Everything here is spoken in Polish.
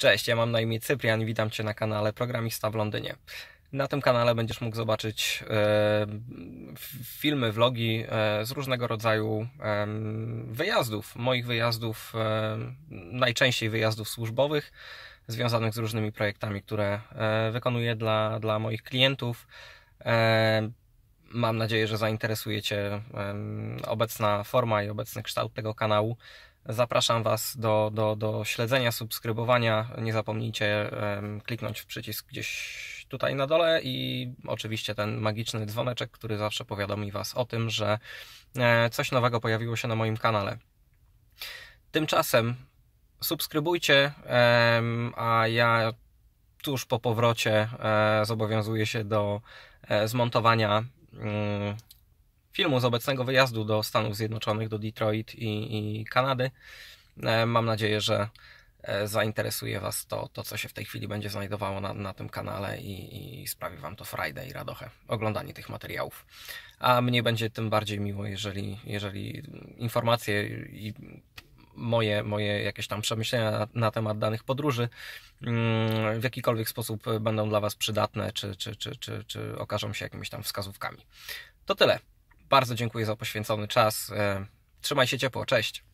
Cześć, ja mam na imię Cyprian, witam Cię na kanale Programista w Londynie. Na tym kanale będziesz mógł zobaczyć e, filmy, vlogi e, z różnego rodzaju e, wyjazdów, moich wyjazdów, najczęściej wyjazdów służbowych, związanych z różnymi projektami, które e, wykonuję dla, dla moich klientów. E, mam nadzieję, że zainteresuje Cię obecna forma i obecny kształt tego kanału. Zapraszam Was do, do, do śledzenia, subskrybowania. Nie zapomnijcie kliknąć w przycisk gdzieś tutaj na dole i oczywiście ten magiczny dzwoneczek, który zawsze powiadomi Was o tym, że e, coś nowego pojawiło się na moim kanale. Tymczasem subskrybujcie, a ja tuż po powrocie e, zobowiązuję się do e, zmontowania mm, filmu z obecnego wyjazdu do Stanów Zjednoczonych, do Detroit i, i Kanady. E, mam nadzieję, że e, zainteresuje Was to, to, co się w tej chwili będzie znajdowało na, na tym kanale i, i, sprawi Wam to frajdę i radochę oglądanie tych materiałów. A mnie będzie tym bardziej miło, jeżeli, jeżeli informacje i moje, moje jakieś tam przemyślenia na, na temat danych podróży mm, w jakikolwiek sposób będą dla Was przydatne, czy, czy, czy, czy, czy okażą się jakimiś tam wskazówkami. To tyle. Bardzo dziękuję za poświęcony czas. E, trzymaj się ciepło, cześć.